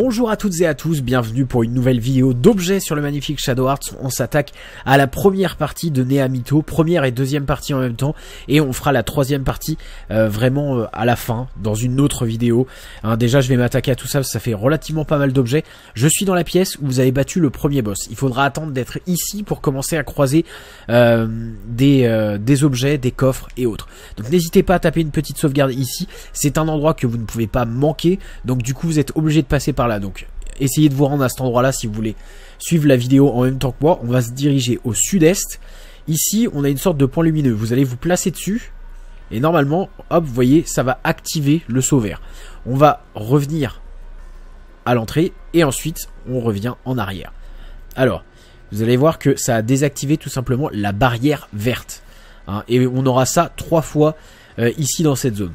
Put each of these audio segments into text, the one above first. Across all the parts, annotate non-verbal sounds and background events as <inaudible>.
Bonjour à toutes et à tous, bienvenue pour une nouvelle vidéo d'objets sur le magnifique Shadow Arts On s'attaque à la première partie de Neamito, première et deuxième partie en même temps, et on fera la troisième partie euh, vraiment euh, à la fin, dans une autre vidéo. Hein, déjà je vais m'attaquer à tout ça, parce que ça fait relativement pas mal d'objets. Je suis dans la pièce où vous avez battu le premier boss. Il faudra attendre d'être ici pour commencer à croiser euh, des, des objets, des coffres et autres. Donc n'hésitez pas à taper une petite sauvegarde ici, c'est un endroit que vous ne pouvez pas manquer, donc du coup vous êtes obligé de passer par donc essayez de vous rendre à cet endroit-là si vous voulez suivre la vidéo en même temps que moi. On va se diriger au sud-est. Ici, on a une sorte de point lumineux. Vous allez vous placer dessus. Et normalement, hop, vous voyez, ça va activer le saut vert. On va revenir à l'entrée et ensuite on revient en arrière. Alors, vous allez voir que ça a désactivé tout simplement la barrière verte. Hein, et on aura ça trois fois euh, ici dans cette zone.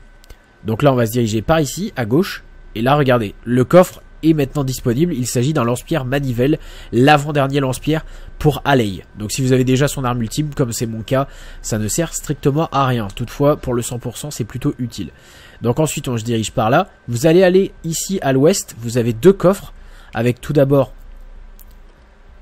Donc là, on va se diriger par ici, à gauche. Et là, regardez, le coffre et maintenant disponible. Il s'agit d'un lance-pierre manivelle, l'avant-dernier lance-pierre pour Alley. Donc si vous avez déjà son arme ultime, comme c'est mon cas, ça ne sert strictement à rien. Toutefois, pour le 100%, c'est plutôt utile. Donc ensuite, on se dirige par là. Vous allez aller ici à l'ouest. Vous avez deux coffres, avec tout d'abord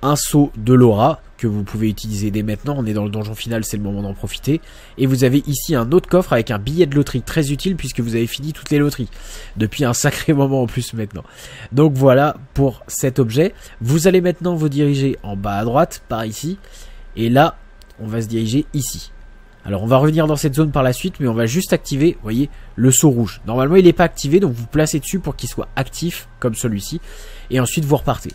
un seau de l'aura que vous pouvez utiliser dès maintenant. On est dans le donjon final, c'est le moment d'en profiter. Et vous avez ici un autre coffre avec un billet de loterie très utile puisque vous avez fini toutes les loteries depuis un sacré <laughs> moment en plus maintenant. Donc voilà pour cet objet. Vous allez maintenant vous diriger en bas à droite par ici et là on va se diriger ici. Alors on va revenir dans cette zone par la suite mais on va juste activer, voyez, le saut rouge. Normalement il n'est pas activé donc vous placez dessus pour qu'il soit actif comme celui-ci et ensuite vous repartez.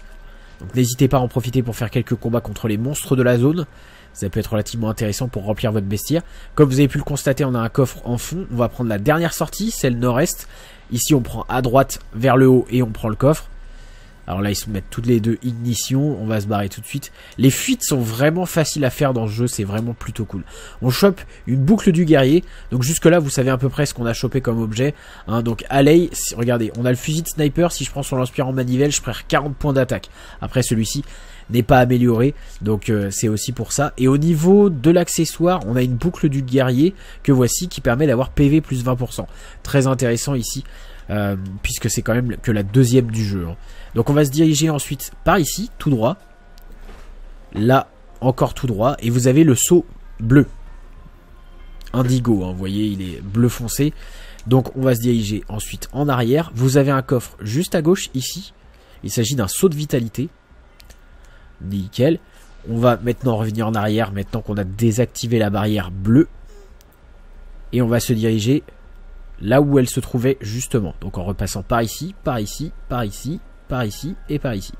Donc n'hésitez pas à en profiter pour faire quelques combats contre les monstres de la zone. Ça peut être relativement intéressant pour remplir votre bestiaire. Comme vous avez pu le constater, on a un coffre en fond. On va prendre la dernière sortie, celle nord-est. Ici, on prend à droite vers le haut et on prend le coffre. Alors là, ils se mettent toutes les deux ignitions, on va se barrer tout de suite. Les fuites sont vraiment faciles à faire dans ce jeu, c'est vraiment plutôt cool. On chope une boucle du guerrier, donc jusque là, vous savez à peu près ce qu'on a chopé comme objet. Hein, donc allez, regardez, on a le fusil de sniper, si je prends son lance-pierre en manivelle, je prends 40 points d'attaque. Après celui-ci n'est pas amélioré, donc euh, c'est aussi pour ça. Et au niveau de l'accessoire, on a une boucle du guerrier que voici qui permet d'avoir PV plus 20%. Très intéressant ici euh, puisque c'est quand même que la deuxième du jeu. Hein. Donc on va se diriger ensuite par ici, tout droit. Là, encore tout droit, et vous avez le saut bleu. Indigo, hein, vous voyez, il est bleu foncé. Donc on va se diriger ensuite en arrière. Vous avez un coffre juste à gauche, ici. Il s'agit d'un saut de vitalité. Nickel. On va maintenant revenir en arrière, maintenant qu'on a désactivé la barrière bleue. Et on va se diriger là où elle se trouvait justement. Donc en repassant par ici, par ici, par ici, par ici et par ici.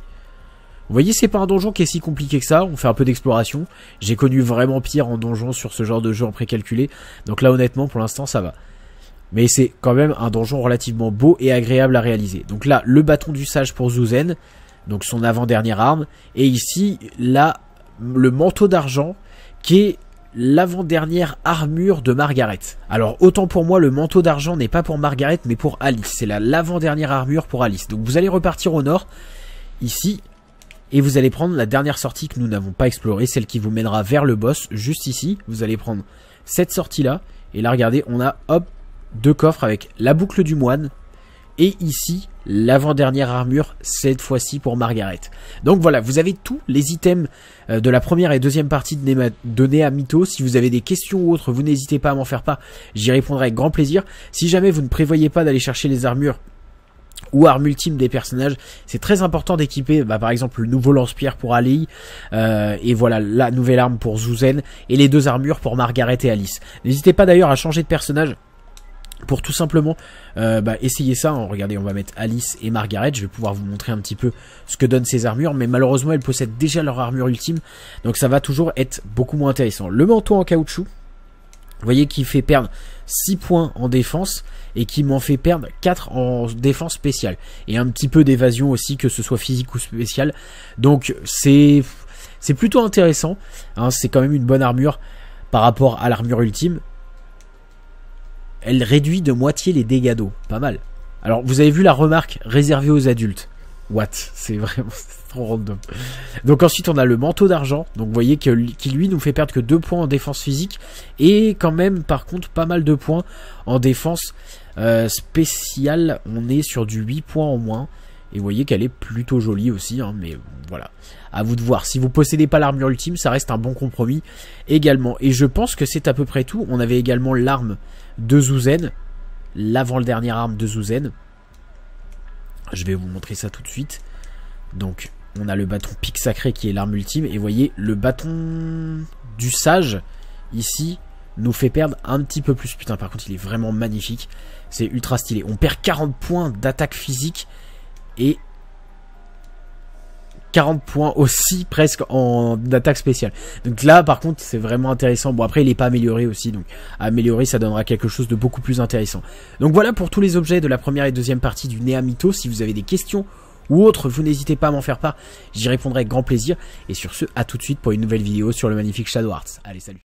Vous voyez, c'est pas un donjon qui est si compliqué que ça, on fait un peu d'exploration. J'ai connu vraiment pire en donjon sur ce genre de jeu en précalculé, donc là honnêtement pour l'instant ça va. Mais c'est quand même un donjon relativement beau et agréable à réaliser. Donc là, le bâton du sage pour Zuzen, donc son avant-dernière arme, et ici, là, le manteau d'argent, qui est l'avant-dernière armure de Margaret. Alors autant pour moi le manteau d'argent n'est pas pour Margaret mais pour Alice. C'est l'avant-dernière armure pour Alice. Donc vous allez repartir au nord, ici, et vous allez prendre la dernière sortie que nous n'avons pas explorée, celle qui vous mènera vers le boss, juste ici. Vous allez prendre cette sortie là, et là regardez, on a hop, deux coffres avec la boucle du moine, et ici, l'avant-dernière armure, cette fois-ci pour Margaret. Donc voilà, vous avez tous les items euh, de la première et deuxième partie de à Mytho. Si vous avez des questions ou autres, vous n'hésitez pas à m'en faire part, j'y répondrai avec grand plaisir. Si jamais vous ne prévoyez pas d'aller chercher les armures ou armes ultimes des personnages, c'est très important d'équiper bah, par exemple le nouveau lance-pierre pour Ali, euh, et voilà la nouvelle arme pour Zuzen, et les deux armures pour Margaret et Alice. N'hésitez pas d'ailleurs à changer de personnage pour tout simplement euh, bah, essayer ça. Hein, regardez, on va mettre Alice et Margaret. Je vais pouvoir vous montrer un petit peu ce que donnent ces armures. Mais malheureusement, elles possèdent déjà leur armure ultime. Donc ça va toujours être beaucoup moins intéressant. Le manteau en caoutchouc. Vous voyez qui fait perdre 6 points en défense et qui m'en fait perdre 4 en défense spéciale. Et un petit peu d'évasion aussi, que ce soit physique ou spécial. Donc c'est plutôt intéressant. Hein, c'est quand même une bonne armure par rapport à l'armure ultime elle réduit de moitié les dégâts d'eau. Pas mal. Alors, vous avez vu la remarque réservée aux adultes. What C'est vraiment <laughs> trop random. Donc ensuite, on a le manteau d'argent. Donc vous voyez que, lui nous fait perdre que 2 points en défense physique. Et quand même, par contre, pas mal de points en défense euh, spéciale. On est sur du 8 points en moins. Et vous voyez qu'elle est plutôt jolie aussi, hein, mais voilà. À vous de voir. Si vous possédez pas l'armure ultime, ça reste un bon compromis également. Et je pense que c'est à peu près tout. On avait également l'arme de Zouzen... l'avant-dernière arme de Zouzen... Je vais vous montrer ça tout de suite. Donc, on a le bâton pic sacré qui est l'arme ultime. Et voyez, le bâton du sage, ici, nous fait perdre un petit peu plus. Putain, par contre, il est vraiment magnifique. C'est ultra stylé. On perd 40 points d'attaque physique et 40 points aussi presque en attaque spéciale. Donc là par contre c'est vraiment intéressant. Bon après il n'est pas amélioré aussi donc améliorer ça donnera quelque chose de beaucoup plus intéressant. Donc voilà pour tous les objets de la première et deuxième partie du Neamito. Si vous avez des questions ou autres, vous n'hésitez pas à m'en faire part, j'y répondrai avec grand plaisir. Et sur ce, à tout de suite pour une nouvelle vidéo sur le magnifique Shadow Arts. Allez salut